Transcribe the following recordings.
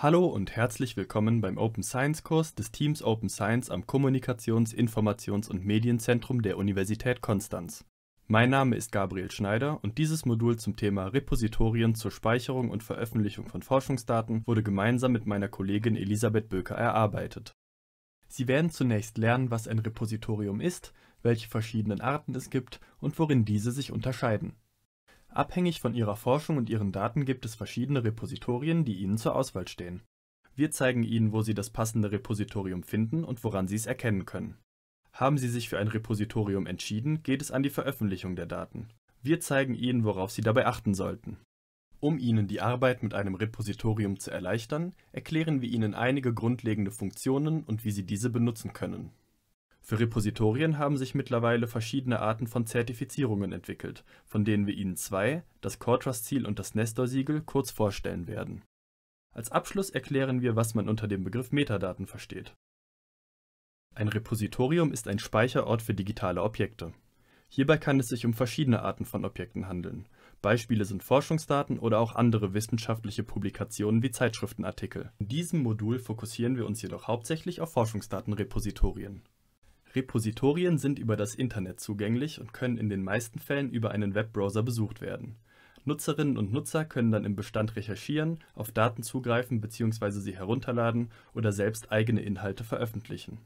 Hallo und herzlich willkommen beim Open Science Kurs des Teams Open Science am Kommunikations-, Informations- und Medienzentrum der Universität Konstanz. Mein Name ist Gabriel Schneider und dieses Modul zum Thema Repositorien zur Speicherung und Veröffentlichung von Forschungsdaten wurde gemeinsam mit meiner Kollegin Elisabeth Böker erarbeitet. Sie werden zunächst lernen, was ein Repositorium ist, welche verschiedenen Arten es gibt und worin diese sich unterscheiden. Abhängig von Ihrer Forschung und Ihren Daten gibt es verschiedene Repositorien, die Ihnen zur Auswahl stehen. Wir zeigen Ihnen, wo Sie das passende Repositorium finden und woran Sie es erkennen können. Haben Sie sich für ein Repositorium entschieden, geht es an die Veröffentlichung der Daten. Wir zeigen Ihnen, worauf Sie dabei achten sollten. Um Ihnen die Arbeit mit einem Repositorium zu erleichtern, erklären wir Ihnen einige grundlegende Funktionen und wie Sie diese benutzen können. Für Repositorien haben sich mittlerweile verschiedene Arten von Zertifizierungen entwickelt, von denen wir Ihnen zwei, das CoreTrust-Ziel und das Nestor-Siegel, kurz vorstellen werden. Als Abschluss erklären wir, was man unter dem Begriff Metadaten versteht. Ein Repositorium ist ein Speicherort für digitale Objekte. Hierbei kann es sich um verschiedene Arten von Objekten handeln. Beispiele sind Forschungsdaten oder auch andere wissenschaftliche Publikationen wie Zeitschriftenartikel. In diesem Modul fokussieren wir uns jedoch hauptsächlich auf Forschungsdatenrepositorien. Repositorien sind über das Internet zugänglich und können in den meisten Fällen über einen Webbrowser besucht werden. Nutzerinnen und Nutzer können dann im Bestand recherchieren, auf Daten zugreifen bzw. sie herunterladen oder selbst eigene Inhalte veröffentlichen.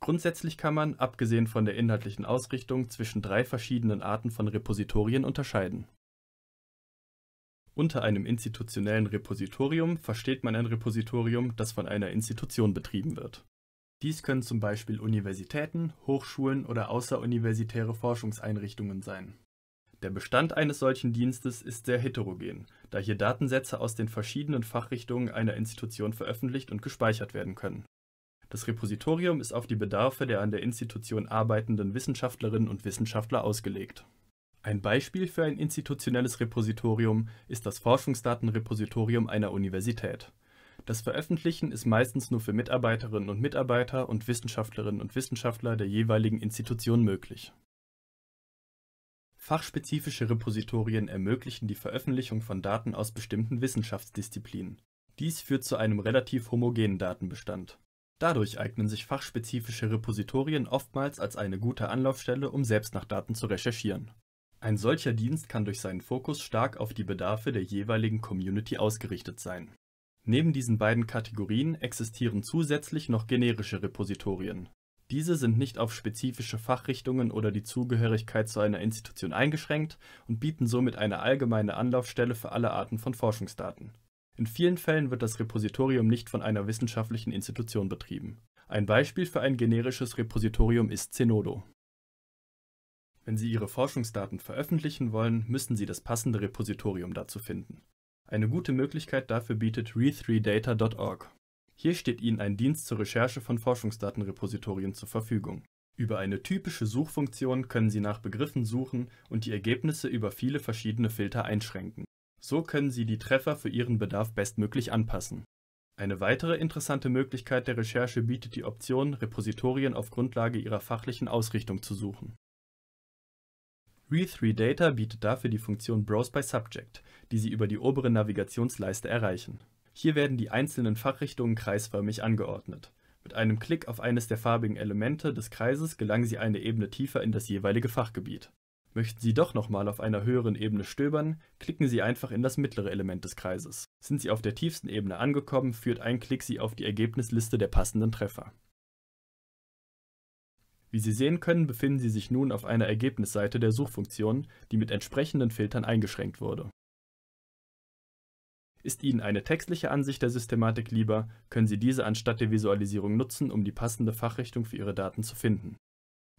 Grundsätzlich kann man, abgesehen von der inhaltlichen Ausrichtung, zwischen drei verschiedenen Arten von Repositorien unterscheiden. Unter einem institutionellen Repositorium versteht man ein Repositorium, das von einer Institution betrieben wird dies können zum Beispiel Universitäten, Hochschulen oder außeruniversitäre Forschungseinrichtungen sein. Der Bestand eines solchen Dienstes ist sehr heterogen, da hier Datensätze aus den verschiedenen Fachrichtungen einer Institution veröffentlicht und gespeichert werden können. Das Repositorium ist auf die Bedarfe der an der Institution arbeitenden Wissenschaftlerinnen und Wissenschaftler ausgelegt. Ein Beispiel für ein institutionelles Repositorium ist das Forschungsdatenrepositorium einer Universität. Das Veröffentlichen ist meistens nur für Mitarbeiterinnen und Mitarbeiter und Wissenschaftlerinnen und Wissenschaftler der jeweiligen Institution möglich. Fachspezifische Repositorien ermöglichen die Veröffentlichung von Daten aus bestimmten Wissenschaftsdisziplinen. Dies führt zu einem relativ homogenen Datenbestand. Dadurch eignen sich fachspezifische Repositorien oftmals als eine gute Anlaufstelle, um selbst nach Daten zu recherchieren. Ein solcher Dienst kann durch seinen Fokus stark auf die Bedarfe der jeweiligen Community ausgerichtet sein. Neben diesen beiden Kategorien existieren zusätzlich noch generische Repositorien. Diese sind nicht auf spezifische Fachrichtungen oder die Zugehörigkeit zu einer Institution eingeschränkt und bieten somit eine allgemeine Anlaufstelle für alle Arten von Forschungsdaten. In vielen Fällen wird das Repositorium nicht von einer wissenschaftlichen Institution betrieben. Ein Beispiel für ein generisches Repositorium ist Zenodo. Wenn Sie Ihre Forschungsdaten veröffentlichen wollen, müssen Sie das passende Repositorium dazu finden. Eine gute Möglichkeit dafür bietet re3data.org. Hier steht Ihnen ein Dienst zur Recherche von Forschungsdatenrepositorien zur Verfügung. Über eine typische Suchfunktion können Sie nach Begriffen suchen und die Ergebnisse über viele verschiedene Filter einschränken. So können Sie die Treffer für Ihren Bedarf bestmöglich anpassen. Eine weitere interessante Möglichkeit der Recherche bietet die Option, Repositorien auf Grundlage ihrer fachlichen Ausrichtung zu suchen Re3Data bietet dafür die Funktion Browse by Subject, die Sie über die obere Navigationsleiste erreichen. Hier werden die einzelnen Fachrichtungen kreisförmig angeordnet. Mit einem Klick auf eines der farbigen Elemente des Kreises gelangen Sie eine Ebene tiefer in das jeweilige Fachgebiet. Möchten Sie doch nochmal auf einer höheren Ebene stöbern, klicken Sie einfach in das mittlere Element des Kreises. Sind Sie auf der tiefsten Ebene angekommen, führt ein Klick Sie auf die Ergebnisliste der passenden Treffer. Wie Sie sehen können, befinden Sie sich nun auf einer Ergebnisseite der Suchfunktion, die mit entsprechenden Filtern eingeschränkt wurde. Ist Ihnen eine textliche Ansicht der Systematik lieber, können Sie diese anstatt der Visualisierung nutzen, um die passende Fachrichtung für Ihre Daten zu finden.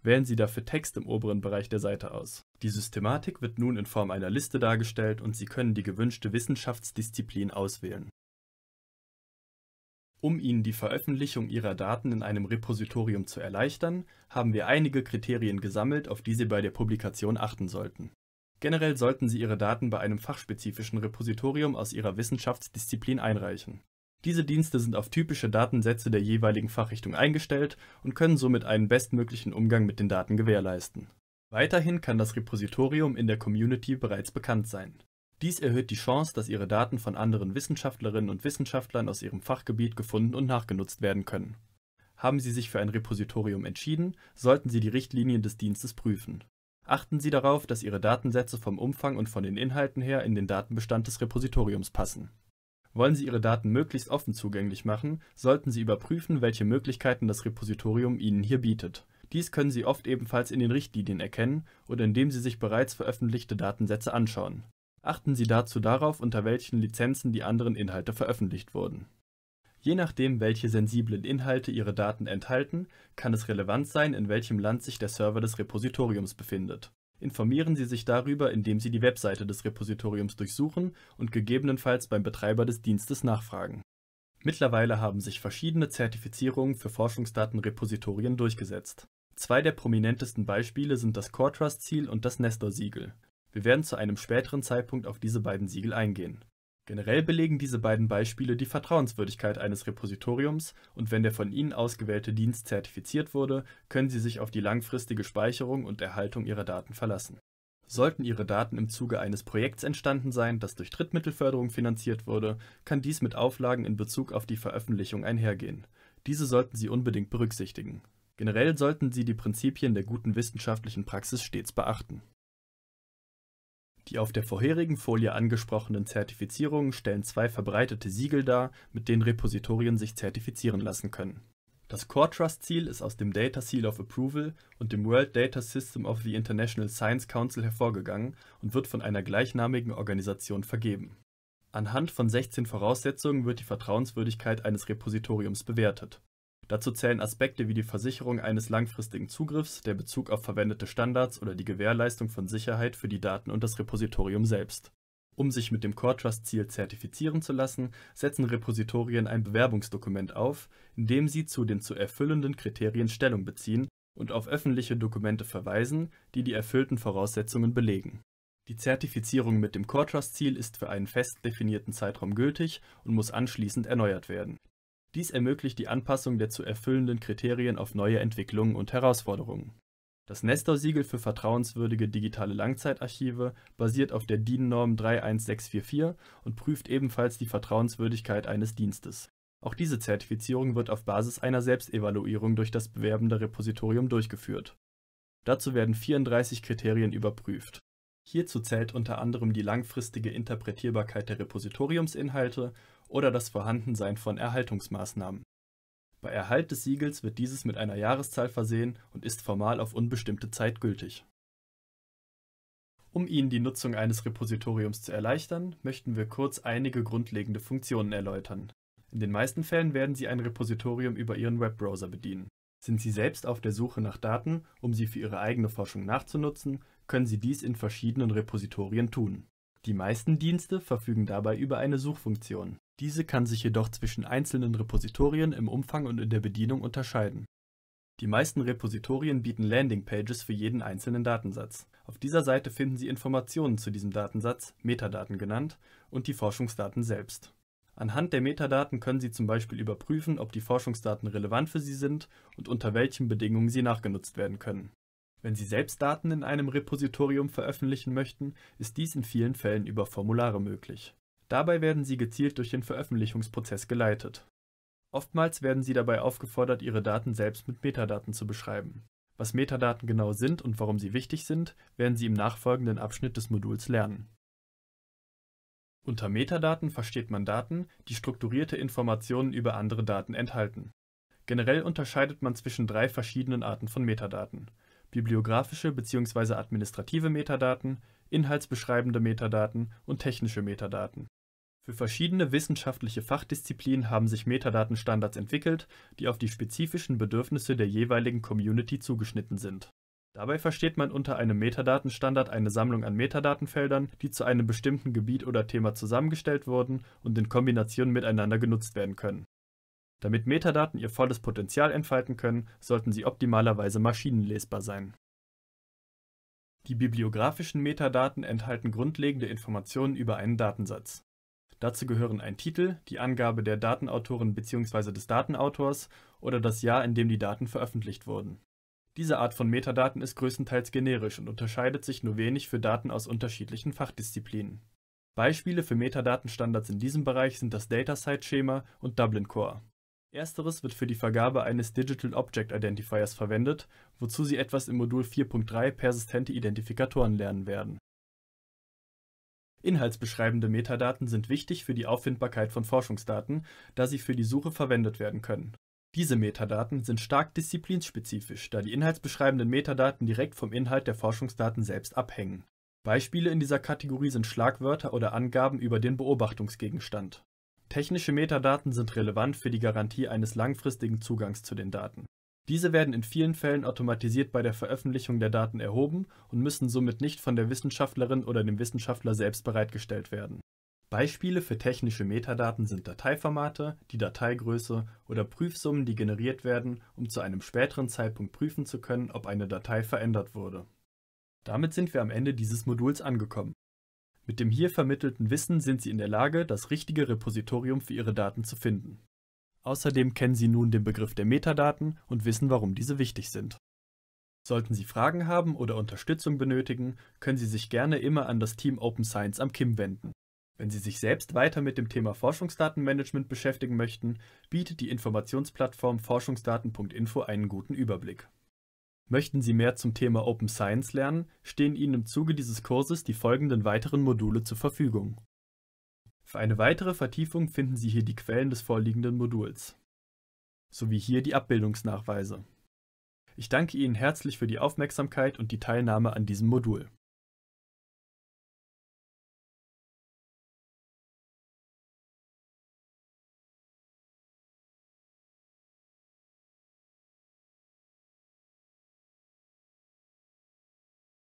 Wählen Sie dafür Text im oberen Bereich der Seite aus. Die Systematik wird nun in Form einer Liste dargestellt und Sie können die gewünschte Wissenschaftsdisziplin auswählen um Ihnen die Veröffentlichung Ihrer Daten in einem Repositorium zu erleichtern, haben wir einige Kriterien gesammelt, auf die Sie bei der Publikation achten sollten. Generell sollten Sie Ihre Daten bei einem fachspezifischen Repositorium aus Ihrer Wissenschaftsdisziplin einreichen. Diese Dienste sind auf typische Datensätze der jeweiligen Fachrichtung eingestellt und können somit einen bestmöglichen Umgang mit den Daten gewährleisten. Weiterhin kann das Repositorium in der Community bereits bekannt sein dies erhöht die Chance, dass ihre Daten von anderen Wissenschaftlerinnen und Wissenschaftlern aus ihrem Fachgebiet gefunden und nachgenutzt werden können. Haben Sie sich für ein Repositorium entschieden, sollten Sie die Richtlinien des Dienstes prüfen. Achten Sie darauf, dass Ihre Datensätze vom Umfang und von den Inhalten her in den Datenbestand des Repositoriums passen. Wollen Sie Ihre Daten möglichst offen zugänglich machen, sollten Sie überprüfen, welche Möglichkeiten das Repositorium Ihnen hier bietet. Dies können Sie oft ebenfalls in den Richtlinien erkennen oder indem Sie sich bereits veröffentlichte Datensätze anschauen. Achten Sie dazu darauf, unter welchen Lizenzen die anderen Inhalte veröffentlicht wurden. Je nachdem, welche sensiblen Inhalte Ihre Daten enthalten, kann es relevant sein, in welchem Land sich der Server des Repositoriums befindet. Informieren Sie sich darüber, indem Sie die Webseite des Repositoriums durchsuchen und gegebenenfalls beim Betreiber des Dienstes nachfragen. Mittlerweile haben sich verschiedene Zertifizierungen für Forschungsdatenrepositorien durchgesetzt. Zwei der prominentesten Beispiele sind das CoreTrust-Ziel und das Nestor-Siegel wir werden zu einem späteren Zeitpunkt auf diese beiden Siegel eingehen. Generell belegen diese beiden Beispiele die Vertrauenswürdigkeit eines Repositoriums und wenn der von Ihnen ausgewählte Dienst zertifiziert wurde, können Sie sich auf die langfristige Speicherung und Erhaltung Ihrer Daten verlassen. Sollten Ihre Daten im Zuge eines Projekts entstanden sein, das durch Drittmittelförderung finanziert wurde, kann dies mit Auflagen in Bezug auf die Veröffentlichung einhergehen. Diese sollten Sie unbedingt berücksichtigen. Generell sollten Sie die Prinzipien der guten wissenschaftlichen Praxis stets beachten. Die auf der vorherigen Folie angesprochenen Zertifizierungen stellen zwei verbreitete Siegel dar, mit denen Repositorien sich zertifizieren lassen können. Das Core Trust Ziel ist aus dem Data Seal of Approval und dem World Data System of the International Science Council hervorgegangen und wird von einer gleichnamigen Organisation vergeben. Anhand von 16 Voraussetzungen wird die Vertrauenswürdigkeit eines Repositoriums bewertet Dazu zählen Aspekte wie die Versicherung eines langfristigen Zugriffs, der Bezug auf verwendete Standards oder die Gewährleistung von Sicherheit für die Daten und das Repositorium selbst. Um sich mit dem Core-Trust-Ziel zertifizieren zu lassen, setzen Repositorien ein Bewerbungsdokument auf, in dem sie zu den zu erfüllenden Kriterien Stellung beziehen und auf öffentliche Dokumente verweisen, die die erfüllten Voraussetzungen belegen. Die Zertifizierung mit dem Core-Trust-Ziel ist für einen fest definierten Zeitraum gültig und muss anschließend erneuert werden. Dies ermöglicht die Anpassung der zu erfüllenden Kriterien auf neue Entwicklungen und Herausforderungen. Das Nestor-Siegel für vertrauenswürdige digitale Langzeitarchive basiert auf der DIN-Norm 31644 und prüft ebenfalls die Vertrauenswürdigkeit eines Dienstes. Auch diese Zertifizierung wird auf Basis einer Selbstevaluierung durch das bewerbende Repositorium durchgeführt. Dazu werden 34 Kriterien überprüft. Hierzu zählt unter anderem die langfristige Interpretierbarkeit der Repositoriumsinhalte oder das Vorhandensein von Erhaltungsmaßnahmen. Bei Erhalt des Siegels wird dieses mit einer Jahreszahl versehen und ist formal auf unbestimmte Zeit gültig. Um Ihnen die Nutzung eines Repositoriums zu erleichtern, möchten wir kurz einige grundlegende Funktionen erläutern. In den meisten Fällen werden Sie ein Repositorium über Ihren Webbrowser bedienen. Sind Sie selbst auf der Suche nach Daten, um sie für Ihre eigene Forschung nachzunutzen, können Sie dies in verschiedenen Repositorien tun. Die meisten Dienste verfügen dabei über eine Suchfunktion, diese kann sich jedoch zwischen einzelnen Repositorien im Umfang und in der Bedienung unterscheiden. Die meisten Repositorien bieten Landingpages für jeden einzelnen Datensatz. Auf dieser Seite finden Sie Informationen zu diesem Datensatz, Metadaten genannt, und die Forschungsdaten selbst. Anhand der Metadaten können Sie zum Beispiel überprüfen, ob die Forschungsdaten relevant für Sie sind und unter welchen Bedingungen sie nachgenutzt werden können wenn Sie selbst Daten in einem Repositorium veröffentlichen möchten, ist dies in vielen Fällen über Formulare möglich. Dabei werden Sie gezielt durch den Veröffentlichungsprozess geleitet. Oftmals werden Sie dabei aufgefordert, Ihre Daten selbst mit Metadaten zu beschreiben. Was Metadaten genau sind und warum sie wichtig sind, werden Sie im nachfolgenden Abschnitt des Moduls lernen. Unter Metadaten versteht man Daten, die strukturierte Informationen über andere Daten enthalten. Generell unterscheidet man zwischen drei verschiedenen Arten von Metadaten bibliografische bzw. administrative Metadaten, inhaltsbeschreibende Metadaten und technische Metadaten. Für verschiedene wissenschaftliche Fachdisziplinen haben sich Metadatenstandards entwickelt, die auf die spezifischen Bedürfnisse der jeweiligen Community zugeschnitten sind. Dabei versteht man unter einem Metadatenstandard eine Sammlung an Metadatenfeldern, die zu einem bestimmten Gebiet oder Thema zusammengestellt wurden und in Kombination miteinander genutzt werden können damit Metadaten ihr volles Potenzial entfalten können, sollten sie optimalerweise maschinenlesbar sein. Die bibliografischen Metadaten enthalten grundlegende Informationen über einen Datensatz. Dazu gehören ein Titel, die Angabe der Datenautorin bzw. des Datenautors oder das Jahr, in dem die Daten veröffentlicht wurden. Diese Art von Metadaten ist größtenteils generisch und unterscheidet sich nur wenig für Daten aus unterschiedlichen Fachdisziplinen. Beispiele für Metadatenstandards in diesem Bereich sind das DataCite-Schema und Dublin Core. Ersteres wird für die Vergabe eines Digital Object Identifiers verwendet, wozu Sie etwas im Modul 4.3 Persistente Identifikatoren lernen werden. Inhaltsbeschreibende Metadaten sind wichtig für die Auffindbarkeit von Forschungsdaten, da sie für die Suche verwendet werden können. Diese Metadaten sind stark disziplinspezifisch, da die inhaltsbeschreibenden Metadaten direkt vom Inhalt der Forschungsdaten selbst abhängen. Beispiele in dieser Kategorie sind Schlagwörter oder Angaben über den Beobachtungsgegenstand Technische Metadaten sind relevant für die Garantie eines langfristigen Zugangs zu den Daten. Diese werden in vielen Fällen automatisiert bei der Veröffentlichung der Daten erhoben und müssen somit nicht von der Wissenschaftlerin oder dem Wissenschaftler selbst bereitgestellt werden. Beispiele für technische Metadaten sind Dateiformate, die Dateigröße oder Prüfsummen, die generiert werden, um zu einem späteren Zeitpunkt prüfen zu können, ob eine Datei verändert wurde. Damit sind wir am Ende dieses Moduls angekommen. Mit dem hier vermittelten Wissen sind Sie in der Lage, das richtige Repositorium für Ihre Daten zu finden. Außerdem kennen Sie nun den Begriff der Metadaten und wissen, warum diese wichtig sind. Sollten Sie Fragen haben oder Unterstützung benötigen, können Sie sich gerne immer an das Team Open Science am KIM wenden. Wenn Sie sich selbst weiter mit dem Thema Forschungsdatenmanagement beschäftigen möchten, bietet die Informationsplattform forschungsdaten.info einen guten Überblick. Möchten Sie mehr zum Thema Open Science lernen, stehen Ihnen im Zuge dieses Kurses die folgenden weiteren Module zur Verfügung. Für eine weitere Vertiefung finden Sie hier die Quellen des vorliegenden Moduls sowie hier die Abbildungsnachweise. Ich danke Ihnen herzlich für die Aufmerksamkeit und die Teilnahme an diesem Modul.